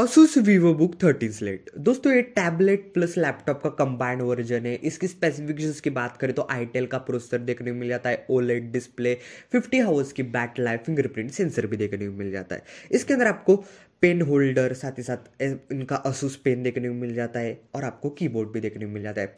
Asus VivoBook 30 slate दोस्तों ये tablet plus laptop का कंबाइंड वर्जन है इसकी स्पेसिफिकेशंस की बात करें तो आईटेल का प्रोसेसर देखने को मिल जाता है ओलेट डिस्प्ले 50 हावर्स की बैट लाइफ फिंगरप्रिंट सेंसर भी देखने को मिल जाता है इसके अंदर आपको पेन होल्डर साथ ही साथ इनका असूस पेन देखने को मिल जाता है और आपको कीबोर्ड भी देखने को मिल जाता है